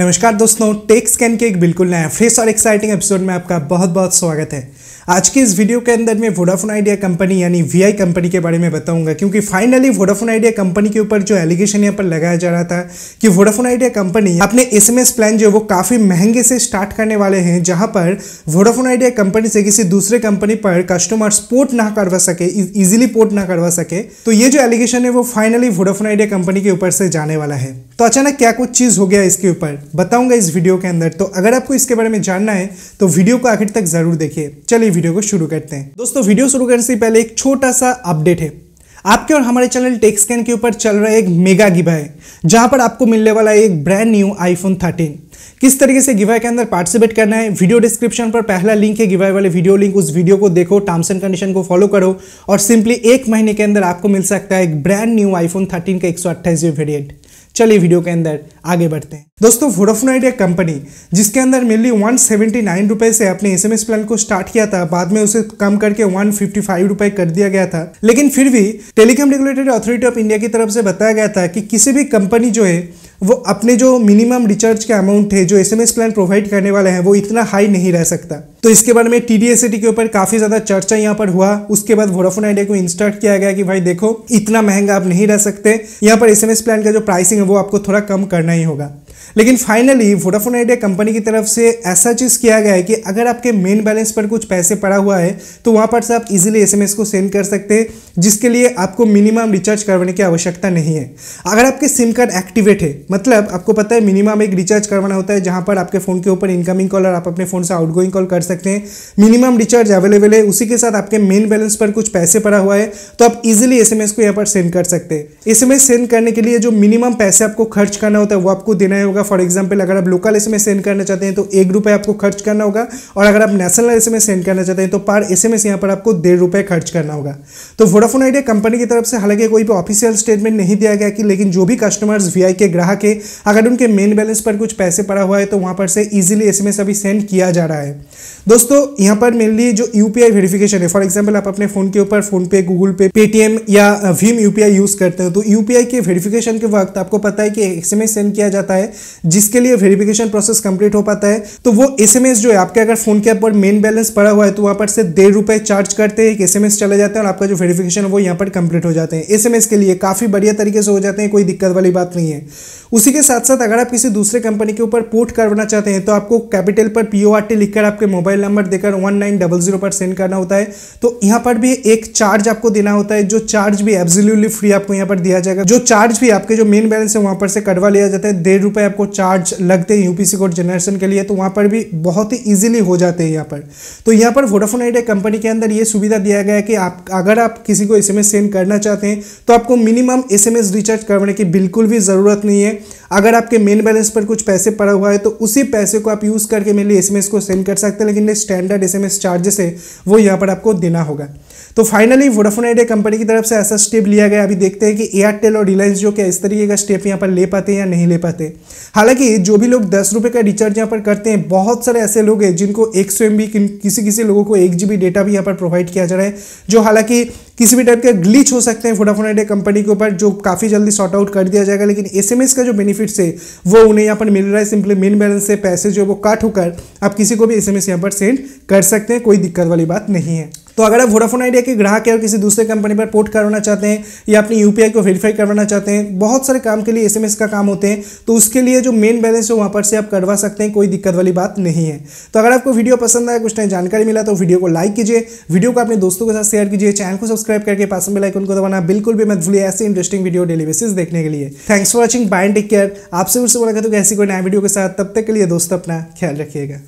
नमस्कार दोस्तों take scan के एक बिल्कुल नया फ्रेश और एक्साइटिंग एपिसोड में आपका बहुत बहुत स्वागत है आज के इस वीडियो के अंदर मैं वोडाफोन आइडिया कंपनी यानी वी कंपनी के बारे में बताऊंगा क्योंकि फाइनली वोडाफोन आइडिया कंपनी के ऊपर जो एलिगेशन यहाँ पर लगाया जा रहा था कि वोडाफोन आइडिया कंपनी अपने एस प्लान जो वो काफ़ी महंगे से स्टार्ट करने वाले हैं जहां पर वोडाफोन आइडिया कंपनी से किसी दूसरे कंपनी पर कस्टमर पोर्ट ना करवा सके इजिली पोर्ट ना करवा सके तो ये जो एलिगेशन है वो फाइनली वोडाफोन आइडिया कंपनी के ऊपर से जाने वाला है तो अचानक क्या कुछ चीज़ हो गया इसके ऊपर बताऊंगा इस वीडियो के अंदर तो अगर आपको इसके बारे में जानना है तो वीडियो को आखिर तक जरूर देखिए चलिए वीडियो को शुरू करते हैं दोस्तों वीडियो शुरू करने से पहले एक छोटा सा अपडेट है आपके और हमारे चैनल टेक्सकैन के ऊपर चल रहा है एक मेगा गिवा है जहां पर आपको मिलने वाला है एक ब्रांड न्यू आईफोन 13 किस तरीके से गिवाई के अंदर पार्टिसिपेट करना है वीडियो डिस्क्रिप्शन पर पहला लिंक है गिवाई वाले वीडियो लिंक उस वीडियो को देखो टर्म्स एंड कंडीशन को फॉलो करो और सिंपली एक महीने के अंदर आपको मिल सकता है एक ब्रांड न्यू आईफोन 13 का एक सौ वेरिएंट चलिए वीडियो के अंदर आगे बढ़ते हैं दोस्तों वोडाफोन आइडिया कंपनी जिसके अंदर मेनली वन सेवेंटी नाइन रुपए से अपने एसएमएस प्लान को स्टार्ट किया था बाद में उसे कम करके वन फिफ्टी फाइव रुपए कर दिया गया था लेकिन फिर भी telecom regulatory authority of India की तरफ से बताया गया था कि किसी भी कंपनी जो है वो अपने जो मिनिमम रिचार्ज के अमाउंट है जो एसएमएस प्लान प्रोवाइड करने वाले हैं वो इतना हाई नहीं रह सकता तो इसके बारे में टी के ऊपर काफ़ी ज़्यादा चर्चा यहाँ पर हुआ उसके बाद वोडाफोन आइडिया को इंस्टार्ट किया गया कि भाई देखो इतना महंगा आप नहीं रह सकते यहाँ पर एस प्लान का जो प्राइसिंग है वो आपको थोड़ा कम करना ही होगा लेकिन फाइनली वोडाफोन आइडिया कंपनी की तरफ से ऐसा चीज़ किया गया है कि अगर आपके मेन बैलेंस पर कुछ पैसे पड़ा हुआ है तो वहाँ पर से आप इजीली एसएमएस को सेंड कर सकते हैं जिसके लिए आपको मिनिमम रिचार्ज करवाने की आवश्यकता नहीं है अगर आपके सिम कार्ड एक्टिवेट है मतलब आपको पता है मिनिमम एक रिचार्ज करवाना होता है जहाँ पर आपके फ़ोन के ऊपर इनकमिंग कॉल और आप अपने फ़ोन से आउट कॉल कर सकते हैं मिनिमम रिचार्ज अवेलेबल है उसी के साथ आपके मेन बैलेंस पर कुछ पैसे पड़ा हुआ है तो आप इजिली एस को यहाँ पर सेंड कर सकते हैं एस सेंड करने के लिए जो मिनिमम पैसे आपको खर्च करना होता है वो आपको देना होगा होगा फॉर एग्जाम्पल अगर आप लोकल एस सेंड करना चाहते हैं तो एक रुपये आपको खर्च करना होगा और अगर आप नेशनल एस सेंड करना चाहते हैं तो पर एस एम यहाँ पर आपको डेढ़ रुपये खर्च करना होगा तो वोडाफोन आइडिया कंपनी की तरफ से हालांकि कोई भी ऑफिशियल स्टेटमेंट नहीं दिया गया कि लेकिन जो भी कस्टमर्स वी के ग्राहक है अगर उनके मेन बैलेंस पर कुछ पैसे पड़ा हुआ है तो वहाँ पर से ईजिली एस अभी सेंड किया जा रहा है दोस्तों यहाँ पर मेनली जो यू वेरिफिकेशन है फॉर एग्जाम्पल आप अपने फोन के ऊपर फोन पे गूगल पे पेटीएम या भीम यूपीआई यूज करते हो तो यूपीआई के वेरिफिकेशन के वक्त आपको पता है कि एस सेंड किया जाता है जिसके लिए वेरिफिकेशन प्रोसेस कंप्लीट हो पाता है तो वो एसएमएस जो है आपके अगर फोन के ऊपर मेन बैलेंस पड़ा हुआ है तो वहाँ पर से डेढ़ रुपये चार्ज करते हैं एक एसएमएस चले जाते हैं और आपका जो वेरिफिकेशन है वो यहाँ पर कंप्लीट हो जाते हैं एसएमएस के लिए काफ़ी बढ़िया तरीके से हो जाते हैं कोई दिक्कत वाली बात नहीं है उसी के साथ साथ अगर आप किसी दूसरे कंपनी के ऊपर पोर्ट करवाना चाहते हैं तो आपको कैपिटल पर पी लिखकर आपके मोबाइल नंबर देकर वन नाइन डबल जीरो पर सेंड करना होता है तो यहाँ पर भी एक चार्ज आपको देना होता है जो चार्ज भी एब्सोल्युटली फ्री आपको यहाँ पर दिया जाएगा जो चार्ज भी आपके जो मेन बैलेंस है वहाँ पर से कटवा लिया जाता है डेढ़ रुपये आपको चार्ज लगते हैं यूपीसी कोड जनरेशन के लिए तो वहाँ पर भी बहुत ही ईजिली हो जाते हैं यहाँ पर तो यहाँ पर वोडाफोन आइडिया कंपनी के अंदर ये सुविधा दिया गया है कि आप अगर आप किसी को एस सेंड करना चाहते हैं तो आपको मिनिमम एस रिचार्ज करवाने की बिल्कुल भी ज़रूरत नहीं है अगर आपके मेन बैलेंस पर कुछ पैसे पड़ा हुआ है तो उसी पैसे को आप यूज़ करके मेरे लिए एस को सेंड कर सकते हैं लेकिन स्टैंडर्ड एस चार्जेस है वो यहाँ पर आपको देना होगा तो फाइनली वोडाफोन आइडिया कंपनी की तरफ से ऐसा स्टेप लिया गया अभी देखते हैं कि एयरटेल और रिलायंस जो क्या इस तरीके का स्टेप यहाँ पर ले पाते हैं या नहीं ले पाते हालांकि जो भी लोग दस रुपये का रिचार्ज यहाँ पर करते हैं बहुत सारे ऐसे लोग हैं जिनको एक सौ एम किसी किसी लोगों को एक जी डेटा भी यहाँ पर प्रोवाइड किया जा रहा है जो हालांकि किसी भी टाइप के ग्लिच हो सकते हैं वोडाफोन आइडिया कंपनी के ऊपर जो काफ़ी जल्दी सॉर्ट आउट कर दिया जाएगा लेकिन एस का जो बेनिफिट्स है वो उन्हें यहाँ पर मिल रहा है सिंपली मेन बैलेंस से पैसे जो है वो काट होकर आप किसी को भी एस एम यहाँ पर सेंड कर सकते हैं कोई दिक्कत वाली बात नहीं है तो अगर आप वोडाफोन आइडिया के ग्राहक या किसी दूसरे कंपनी पर पोर्ट करवाना चाहते हैं या अपनी यू को वेरीफाई करवाना चाहते हैं बहुत सारे काम के लिए एस का काम होते हैं तो उसके लिए जो मेन बैलेंस है वहाँ पर से आप करवा सकते हैं कोई दिक्कत वाली बात नहीं है तो अगर आपको वीडियो पसंद आया कुछ नई जानकारी मिला तो वीडियो को लाइक कीजिए वीडियो को अपने दोस्तों के साथ शेयर कीजिए चैनल को सब्सक्राइब करके पास में लाइक उनको दबाना बिल्कुल भी मत भूलिए ऐसे इंटरेस्टिंग वीडियो डेली बेसिस देखने के लिए thanks for watching bye take care आपसे उससे बोला तो ऐसी कोई नया वीडियो के साथ तब तक के लिए दोस्तों अपना ख्याल रखिएगा